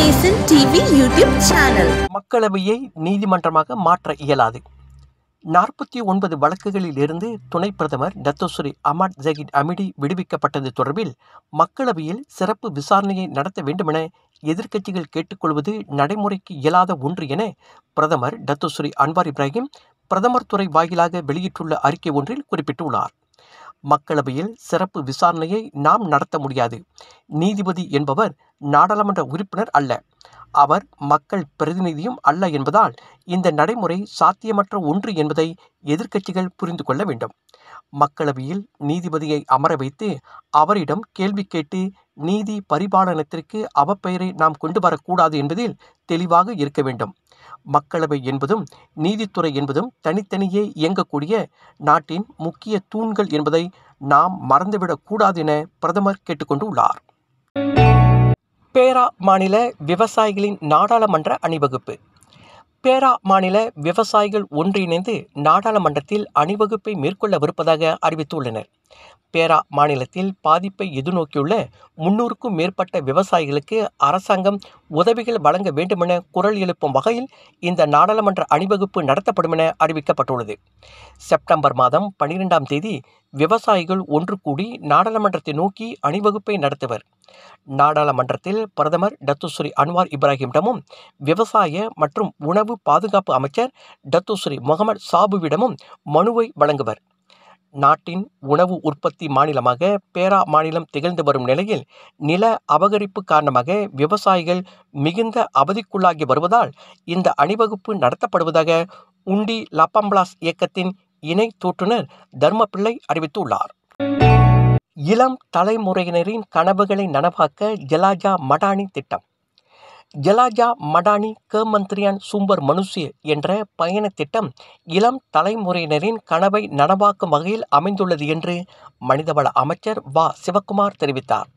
நேசன் TV YouTube channel மக்களவையை நீதிமன்றமாக மாற்ற இயலாது நாற்பத்தி ஒன்பது வழக்குகளில் இருந்து துணை பிரதமர் டத்தோஸ்ரீ அமாத் ஜகித் அமிடி விடுவிக்கப்பட்டது தொடர்பில் மக்களவையில் சிறப்பு விசாரணையை நடத்த வேண்டுமென எதிர்க்கட்சிகள் கேட்டுக்கொள்வது நடைமுறைக்கு இயலாத ஒன்று என பிரதமர் டத்தோஸ்ரீ அன்வார் இப்ராஹிம் பிரதமர் துறை வாயிலாக வெளியிட்டுள்ள அறிக்கை ஒன்றில் குறிப்பிட்டுள்ளார் மக்களவையில் சிறப்பு விசாரணையை நாம் நடத்த முடியாது நீதிபதி என்பவர் நாடாளுமன்ற உறுப்பினர் அல்ல அவர் மக்கள் பிரதிநிதியும் அல்ல என்பதால் இந்த நடைமுறை சாத்தியமற்ற ஒன்று என்பதை எதிர்க்கட்சிகள் புரிந்து கொள்ள வேண்டும் மக்களவையில் நீதிபதியை அமர வைத்து அவரிடம் கேள்வி கேட்டு நீதி பரிபாலனத்திற்கு அவப்பெயரை நாம் கொண்டு வரக்கூடாது என்பதில் தெளிவாக இருக்க வேண்டும் மக்களவை என்பதும் நீதித்துறை என்பதும் தனித்தனியே இயங்கக்கூடிய நாட்டின் முக்கிய தூண்கள் என்பதை நாம் மறந்துவிடக்கூடாது என பிரதமர் கேட்டுக்கொண்டுள்ளார் பேரா மாநில விவசாயிகளின் நாடாளுமன்ற அணிவகுப்பு பேரா மாநில விவசாயிகள் ஒன்றிணைந்து நாடாளுமன்றத்தில் அணிவகுப்பை மேற்கொள்ளவிருப்பதாக அறிவித்துள்ளனர் பேரா மாநிலத்தில் பாதிப்பை எதிர்நோக்கியுள்ள முன்னூறுக்கும் மேற்பட்ட விவசாயிகளுக்கு அரசாங்கம் உதவிகள் வழங்க வேண்டுமென குரல் எழுப்பும் வகையில் இந்த நாடாளுமன்ற அணிவகுப்பு நடத்தப்படும் என அறிவிக்கப்பட்டுள்ளது செப்டம்பர் மாதம் பன்னிரெண்டாம் தேதி விவசாயிகள் ஒன்று கூடி நாடாளுமன்றத்தை நோக்கி அணிவகுப்பை நடத்துவர் நாடாளுமன்றத்தில் பிரதமர் டத்துஸ்ரீ அன்வார் இப்ராஹிமிடமும் விவசாய மற்றும் உணவு பாதுகாப்பு அமைச்சர் டத்துஸ்ரீ முகமது சாபுவிடமும் மனுவை வழங்குவர் நாட்டின் உணவு உற்பத்தி மாநிலமாக பேரா மாநிலம் திகழ்ந்து வரும் நிலையில் நில அபகரிப்பு காரணமாக விவசாயிகள் மிகுந்த அவதிக்குள்ளாகி வருவதால் இந்த அணிவகுப்பு நடத்தப்படுவதாக உண்டி லப்பம்பிளாஸ் இயக்கத்தின் இணை தோற்றுநர் தர்மபிள்ளை அறிவித்துள்ளார் இளம் தலைமுறையினரின் கனவுகளை நனவாக்க ஜலாஜா மடானி திட்டம் ஜலாஜா மடானி க மந்திரியான் சூம்பர் மனுஷிய என்ற பயணத் திட்டம் இளம் தலைமுறையினரின் கனவை நனவாக்கும் வகையில் அமைந்துள்ளது என்று மனிதவள அமைச்சர் வா சிவக்குமார் தெரிவித்தார்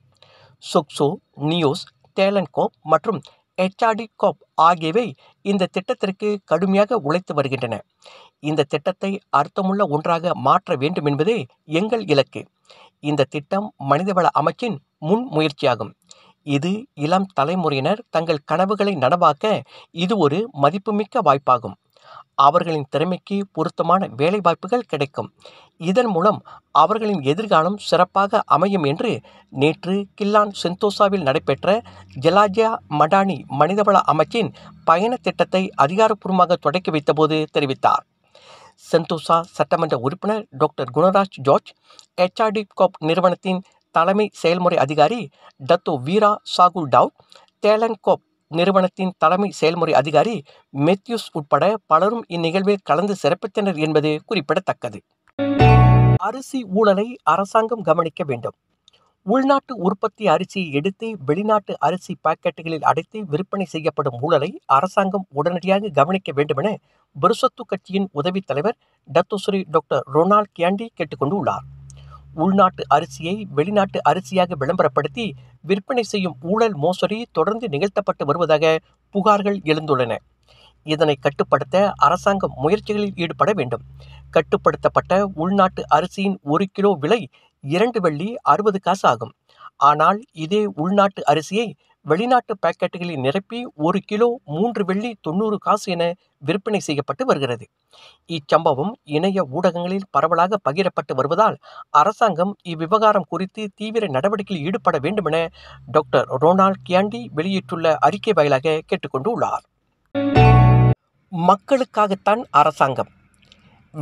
சுக்சோ நியூஸ் தேலன்கோப் மற்றும் ஹெச்ஆர்டி கோப் ஆகியவை இந்த திட்டத்திற்கு கடுமையாக உழைத்து வருகின்றன இந்த திட்டத்தை அர்த்தமுள்ள ஒன்றாக மாற்ற வேண்டும் என்பதே எங்கள் இலக்கு இந்த திட்டம் மனிதவள அமைச்சின் முன்முயற்சியாகும் இது இளம் தலைமுறையினர் தங்கள் கனவுகளை நடவாக்க இது ஒரு மதிப்புமிக்க வாய்ப்பாகும் அவர்களின் திறமைக்கு பொருத்தமான வேலைவாய்ப்புகள் கிடைக்கும் இதன் மூலம் அவர்களின் எதிர்காலம் சிறப்பாக அமையும் என்று நேற்று கில்லான் செந்தோசாவில் நடைபெற்ற ஜலாஜியா மடானி மனிதவள அமைச்சின் பயண திட்டத்தை அதிகாரப்பூர்வமாக தொடக்கி வைத்தபோது தெரிவித்தார் சென்தோசா சட்டமன்ற உறுப்பினர் doctor Gunaraj George HRT corp நிறுவனத்தின் தலைமை செயல்முறை அதிகாரி டத்தோ வீரா சாகு டாவ் தேலன்கோப் நிறுவனத்தின் தலைமை செயல்முறை அதிகாரி மெத்யூஸ் உட்பட பலரும் இந்நிகழ்வில் கலந்து சிறப்பித்தனர் என்பது குறிப்பிடத்தக்கது அரிசி ஊழலை அரசாங்கம் கவனிக்க வேண்டும் உள்நாட்டு உற்பத்தி அரிசியை எடுத்து வெளிநாட்டு அரிசி பாக்கெட்டுகளில் அடைத்து விற்பனை செய்யப்படும் ஊழலை அரசாங்கம் உடனடியாக கவனிக்க வேண்டுமென பிரசத்து கட்சியின் உதவித் தலைவர் டத்தோஸ்ரீ டாக்டர் ரொனால்ட் கியாண்டி கேட்டுக்கொண்டுள்ளார் உள்நாட்டு அரிசியை வெளிநாட்டு அரிசியாக விளம்பரப்படுத்தி விற்பனை செய்யும் ஊழல் மோசடி தொடர்ந்து நிகழ்த்தப்பட்டு வருவதாக புகார்கள் எழுந்துள்ளன இதனை கட்டுப்படுத்த அரசாங்கம் முயற்சிகளில் ஈடுபட வேண்டும் கட்டுப்படுத்தப்பட்ட உள்நாட்டு அரிசியின் ஒரு கிலோ விலை இரண்டு வெள்ளி அறுபது காசு ஆகும் ஆனால் இதே உள்நாட்டு அரிசியை வெளிநாட்டு பாக்கெட்டுகளை நிரப்பி ஒரு கிலோ மூன்று வெள்ளி தொண்ணூறு காசு என விற்பனை செய்யப்பட்டு வருகிறது இச்சம்பவம் இணைய ஊடகங்களில் பரவலாக பகிரப்பட்டு வருவதால் அரசாங்கம் இவ்விவகாரம் குறித்து தீவிர நடவடிக்கையில் ஈடுபட வேண்டுமென டாக்டர் ரொனால்ட் கியாண்டி வெளியிட்டுள்ள அறிக்கை வாயிலாக கேட்டுக்கொண்டுள்ளார் மக்களுக்காகத்தான் அரசாங்கம்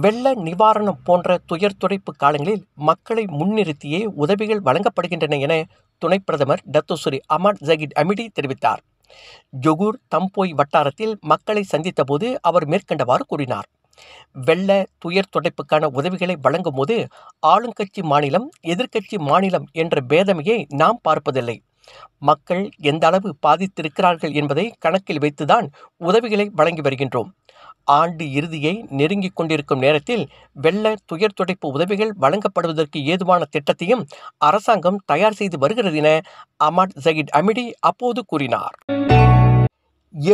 வெள்ள நிவாரணம் போன்ற துயர் துடைப்பு காலங்களில் மக்களை முன்னிறுத்தியே உதவிகள் வழங்கப்படுகின்றன என துணை பிரதமர் டத்தோசுரி அமர் ஜகித் அமிடி தெரிவித்தார் ஜொகூர் தம்போய் வட்டாரத்தில் மக்களை சந்தித்தபோது அவர் மேற்கண்டவாறு கூறினார் வெள்ள துயர் துடைப்புக்கான உதவிகளை வழங்கும் போது ஆளுங்கட்சி மாநிலம் எதிர்க்கட்சி மாநிலம் என்ற பேதமையை நாம் பார்ப்பதில்லை மக்கள் எந்த அளவு பாதித்திருக்கிறார்கள் என்பதை கணக்கில் வைத்துதான் உதவிகளை வழங்கி வருகின்றோம் ஆண்டு இறுதியை நெருங்கிக் கொண்டிருக்கும் நேரத்தில் வெள்ள துயர் துடைப்பு உதவிகள் வழங்கப்படுவதற்கு ஏதுவான திட்டத்தையும் அரசாங்கம் தயார் செய்து வருகிறது என அமாட் ஜயிட் அமிடி அப்போது கூறினார்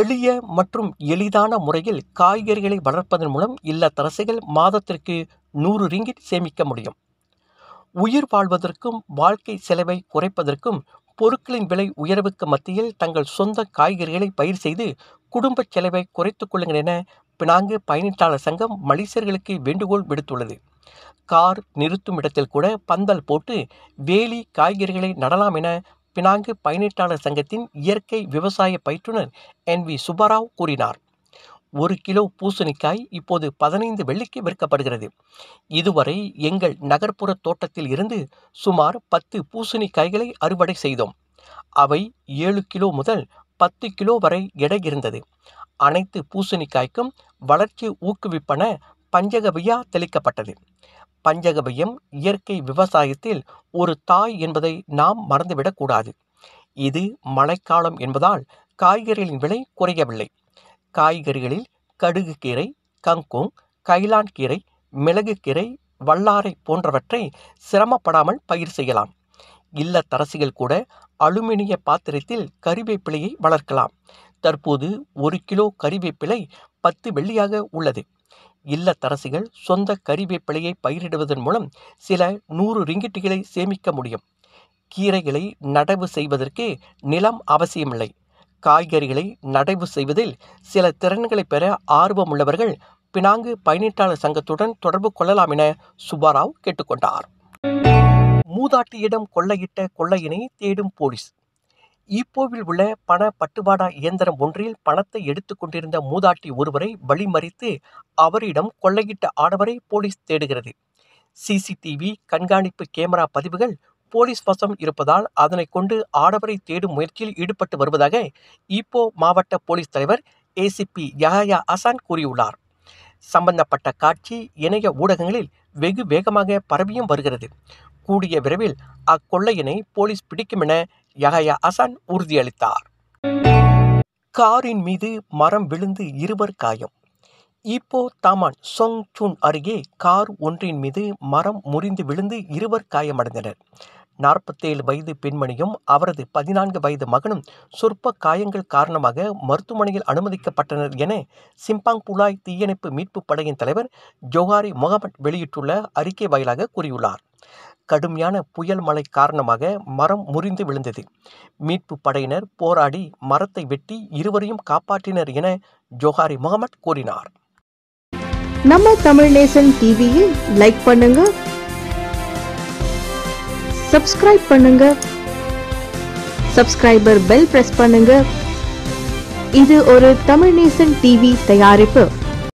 எளிய மற்றும் எளிதான முறையில் காய்கறிகளை வளர்ப்பதன் மூலம் இல்லத்தரசிகள் மாதத்திற்கு நூறு ரிங்கிட் சேமிக்க முடியும் உயிர் வாழ்வதற்கும் வாழ்க்கை செலவை குறைப்பதற்கும் பொருட்களின் விலை உயர்வுக்கு மத்தியில் தங்கள் சொந்த காய்கறிகளை பயிர் செய்து குடும்ப செலவை குறைத்துக் கொள்ளுங்கள் என பினாங்கு பயணிச்சாளர் சங்கம் மலேசியர்களுக்கு வேண்டுகோள் விடுத்துள்ளது கார் நிறுத்தும் இடத்தில் கூட பந்தல் போட்டு வேலி காய்கறிகளை நடலாம் என பினாங்கு பயணிச்சாளர் சங்கத்தின் இயற்கை விவசாய பயிற்றுனர் என் வி சுப்பராவ் கூறினார் ஒரு கிலோ பூசணிக்காய் இப்போது பதினைந்து வெள்ளிக்கு விற்கப்படுகிறது இதுவரை எங்கள் நகர்ப்புற தோட்டத்தில் இருந்து சுமார் பத்து பூசணிக்காய்களை அறுவடை செய்தோம் அவை ஏழு கிலோ முதல் பத்து கிலோ வரை எடை இருந்தது அனைத்து பூசணிக்காய்க்கும் வளர்ச்சி ஊக்குவிப்பன பஞ்சகவியா தெளிக்கப்பட்டது பஞ்சகவியம் இயற்கை விவசாயத்தில் ஒரு தாய் என்பதை நாம் மறந்துவிடக்கூடாது இது மழைக்காலம் என்பதால் காய்கறிகளின் விலை குறையவில்லை காய்கறிகளில் கடுகு கீரை கங்கோங் கைலான் கீரை மிளகு கீரை வல்லாரை போன்றவற்றை சிரமப்படாமல் பயிர் செய்யலாம் இல்லத்தரசிகள் கூட அலுமினிய பாத்திரத்தில் கறிவேப்பிலையை வளர்க்கலாம் தற்போது ஒரு கிலோ கறிவேப்பிலை பத்து வெள்ளியாக உள்ளது இல்லத்தரசிகள் சொந்த கறிவேப்பிலையை பயிரிடுவதன் மூலம் சில நூறு ரிங்கிட்டுகளை சேமிக்க முடியும் கீரைகளை நடவு செய்வதற்கு நிலம் அவசியமில்லை காய்கறிகளை நடவு செய்வதில் சில திறன்களை பெற ஆர்வம் உள்ளவர்கள் பினாங்கு பயனீட்டாளர் சங்கத்துடன் தொடர்பு கொள்ளலாம் என சுபாராவ் கேட்டுக்கொண்டார் மூதாட்டியிடம் கொள்ளையிட்ட கொள்ளையினை தேடும் போலீஸ் ஈப்போவில் உள்ள பண பட்டுவாடா இயந்திரம் ஒன்றில் பணத்தை எடுத்துக் கொண்டிருந்த மூதாட்டி ஒருவரை வழிமறித்து அவரிடம் கொள்ளையிட்ட ஆடவரை போலீஸ் தேடுகிறது சிசிடிவி கண்காணிப்பு கேமரா பதிவுகள் போலீஸ் வசம் இருப்பதால் அதனை கொண்டு ஆடவரை தேடும் முயற்சியில் ஈடுபட்டு வருவதாக ஈப்போ மாவட்ட போலீஸ் தலைவர் ஏசிபி யாயா அசான் கூறியுள்ளார் சம்பந்தப்பட்ட காட்சி இணைய ஊடகங்களில் வெகு வேகமாக பரவியும் வருகிறது கூடிய விரைவில் அக்கொள்ளையினை போலீஸ் பிடிக்கும் என யஹயா அசன் உறுதியளித்தார் காரின் மீது மரம் விழுந்து இருவர் காயம் இப்போ தமான் சொங் சுன் அருகே கார் ஒன்றின் மீது மரம் முறிந்து விழுந்து இருவர் காயமடைந்தனர் நாற்பத்தேழு வயது பெண்மணியும் அவரது பதினான்கு வயது மகனும் சொற்ப காயங்கள் காரணமாக மருத்துவமனையில் அனுமதிக்கப்பட்டனர் என சிம்பாங் புலாய் தீயணைப்பு மீட்புப் படையின் தலைவர் ஜோஹாரி முகமட் வெளியிட்டுள்ள அறிக்கை வாயிலாக கூறியுள்ளார் கடுமையான புயல் மழை காரணமாக மரம் முறிந்து விழுந்தது மீட்பு படையினர் போராடி மரத்தை வெட்டி இருவரையும் காப்பாற்றினர் என ஜோஹாரி முகமது கூறினார் நம்ம தமிழ் நேசன் டிவியில் லைக் பண்ணுங்க சப்ஸ்கிரைப் பண்ணுங்க சப்ஸ்கிரைபர் பெல் பிரஸ் பண்ணுங்க இது ஒரு தமிழ் நேசன் டிவி தயாரிப்பு